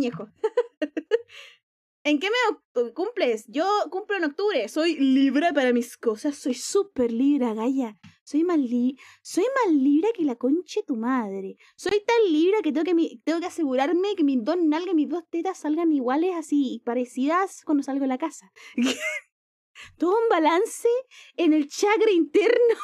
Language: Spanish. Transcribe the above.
¿En qué me cumples? Yo cumplo en octubre. Soy libre para mis cosas. Soy súper libre, Gaya. Soy más, soy libre que la conche tu madre. Soy tan libre que tengo que, asegurarme que mis dos nalgas y mis dos tetas salgan iguales, así, parecidas cuando salgo de la casa. Todo un balance en el chakra interno.